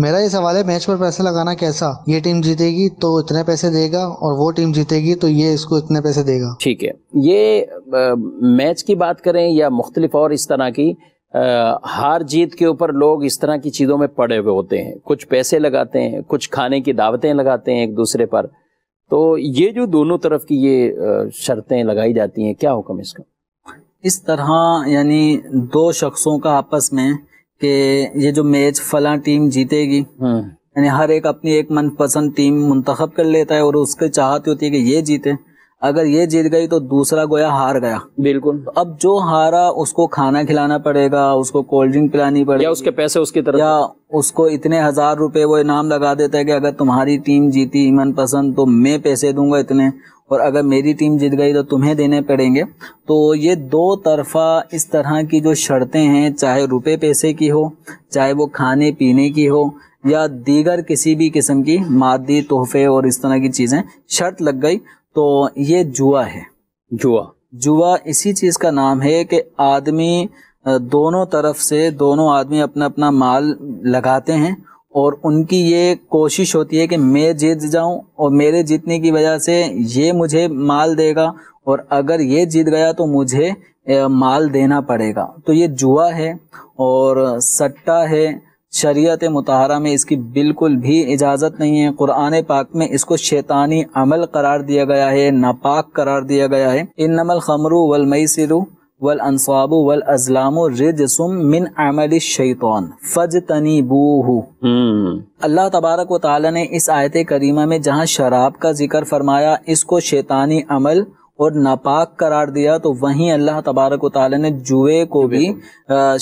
मेरा ये सवाल है मैच पर पैसा लगाना कैसा ये टीम जीतेगी तो इतने पैसे देगा और वो टीम जीतेगी तो ये इसको इतने पैसे देगा ठीक है ये आ, मैच की बात करें या मुख्तलिफ और इस तरह की आ, हार जीत के ऊपर लोग इस तरह की चीज़ों में पड़े हुए होते हैं कुछ पैसे लगाते हैं कुछ खाने की दावतें लगाते हैं एक दूसरे पर तो ये जो दोनों तरफ की ये शर्तें लगाई जाती हैं क्या हुक्म इसका इस तरह यानी दो शख्सों का आपस में कि ये जो मैच फला टीम जीतेगी हाँ। यानी हर एक अपनी एक मनपसंद टीम मुंतखब कर लेता है और उसके चाहत होती है कि ये जीते अगर ये जीत गई तो दूसरा गोया हार गया बिल्कुल तो अब जो हारा उसको खाना खिलाना पड़ेगा उसको कोल्ड ड्रिंक पिलानी पड़ेगी या उसके पैसे उसकी तरफ या उसको इतने हजार रुपए वो इनाम लगा देता है कि अगर तुम्हारी टीम जीती मनपसंद तो मैं पैसे दूंगा इतने और अगर मेरी टीम जीत गई तो तुम्हें देने पड़ेंगे तो ये दो तरफा इस तरह की जो शर्तें हैं चाहे रुपए पैसे की हो चाहे वो खाने पीने की हो या दीगर किसी भी किस्म की मादी तोहफे और इस तरह की चीज़ें शर्त लग गई तो ये जुआ है जुआ जुआ इसी चीज़ का नाम है कि आदमी दोनों तरफ से दोनों आदमी अपना अपना माल लगाते हैं और उनकी ये कोशिश होती है कि मैं जीत जाऊं और मेरे जीतने की वजह से ये मुझे माल देगा और अगर ये जीत गया तो मुझे माल देना पड़ेगा तो ये जुआ है और सट्टा है शरीयत मतहरा में इसकी बिल्कुल भी इजाज़त नहीं है कुरान पाक में इसको शैतानी अमल करार दिया गया है नापाक करार दिया गया है इन नमल खमरू वलमई सिरू वल अनसाबो वल अजलामो रिजसुम मिन अमल शैतान फज तनीबूहू हम्म। अल्लाह तबारक व ताला ने इस आयत करीमा में जहाँ शराब का जिक्र फरमाया इसको शैतानी अमल और नापाक करार दिया तो वहीं अल्लाह तबारक ताला ने जुए को भी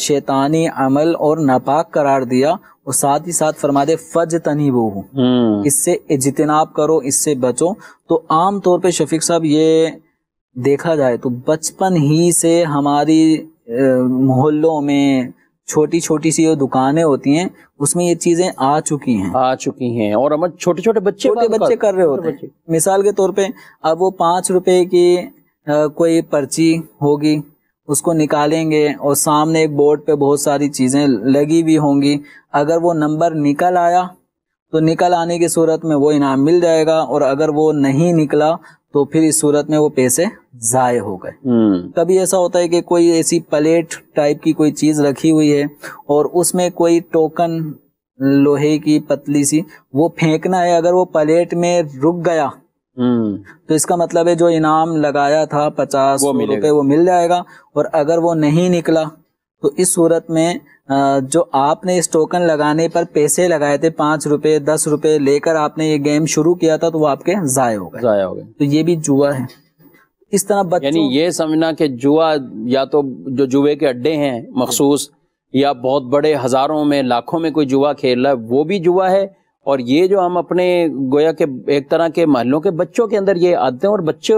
शैतानी अमल और नापाक करार दिया और साथ ही साथ फरमा दे फज तनी हम्म। इससे इजतनाब करो इससे बचो तो आम तौर पे शफीक साहब ये देखा जाए तो बचपन ही से हमारी मोहल्लों में छोटी छोटी सी जो दुकानें होती हैं उसमें ये चीजें आ चुकी हैं आ चुकी हैं और हम छोटे छोटे बच्चे छोटे बच्चे कर रहे होते हैं मिसाल के तौर पे अब वो पांच रुपए की आ, कोई पर्ची होगी उसको निकालेंगे और सामने एक बोर्ड पे बहुत सारी चीजें लगी भी होंगी अगर वो नंबर निकल आया तो निकल आने की सूरत में वो इनाम मिल जाएगा और अगर वो नहीं निकला तो फिर इस सूरत में वो पैसे ज़ाय हो गए कभी हम्म। ऐसा होता है कि कोई ऐसी प्लेट टाइप की कोई चीज़ रखी हुई है और उसमें कोई टोकन लोहे की पतली सी वो फेंकना है अगर वो प्लेट में रुक गया हम्म। तो इसका मतलब है जो इनाम लगाया था पचास रुपए वो मिल जाएगा और अगर वो नहीं निकला तो इस सूरत में जो आपने इस टोकन लगाने पर पैसे लगाए थे पांच रुपए दस रुपए लेकर आपने ये गेम शुरू किया था तो वो आपके जाय हो गए जाया हो गए तो ये भी जुआ है इस तरह बच्चों यानी ये समझना कि जुआ या तो जो जुए के अड्डे हैं मखसूस या बहुत बड़े हजारों में लाखों में कोई जुआ खेल रहा है वो भी जुआ है और ये जो हम अपने गोया के एक तरह के महलों के बच्चों के अंदर ये आते हैं और बच्चे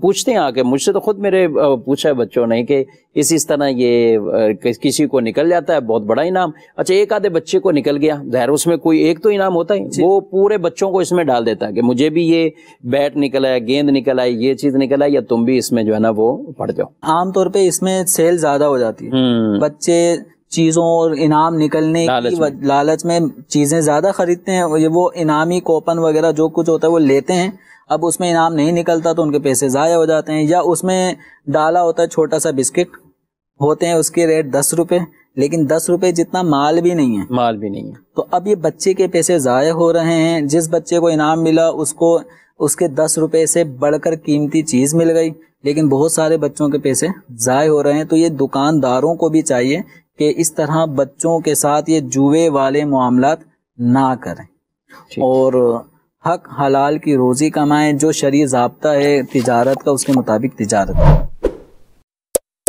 पूछते हैं आके मुझसे तो खुद मेरे पूछा है बच्चों ने कि इस इस तरह ये किसी को निकल जाता है बहुत बड़ा इनाम अच्छा एक आधे बच्चे को निकल गया जहर उसमें कोई एक तो इनाम होता है वो पूरे बच्चों को इसमें डाल देता है कि मुझे भी ये बैट निकल आया गेंद निकल आई ये चीज निकल आई या तुम भी इसमें जो है ना वो पढ़ जाओ आमतौर पर इसमें सेल ज्यादा हो जाती है हम्म। बच्चे चीज़ों और इनाम निकलने लालच की में। लालच में चीज़ें ज़्यादा खरीदते हैं ये वो इनामी कोपन वगैरह जो कुछ होता है वो लेते हैं अब उसमें इनाम नहीं निकलता तो उनके पैसे ज़ाया हो जाते हैं या उसमें डाला होता है छोटा सा बिस्किट होते हैं उसके रेट दस रुपये लेकिन दस रुपये जितना माल भी नहीं है माल भी नहीं है तो अब ये बच्चे के पैसे ज़ाया हो रहे हैं जिस बच्चे को इनाम मिला उसको उसके दस रुपये से बढ़कर कीमती चीज़ मिल गई लेकिन बहुत सारे बच्चों के पैसे ज़ाय हो रहे हैं तो ये दुकानदारों को भी चाहिए कि इस तरह बच्चों के साथ ये जुए वाले मामला ना करें और हक हलाल की रोज़ी कमाएं जो शरीर जबता है तिजारत का उसके मुताबिक तिजारत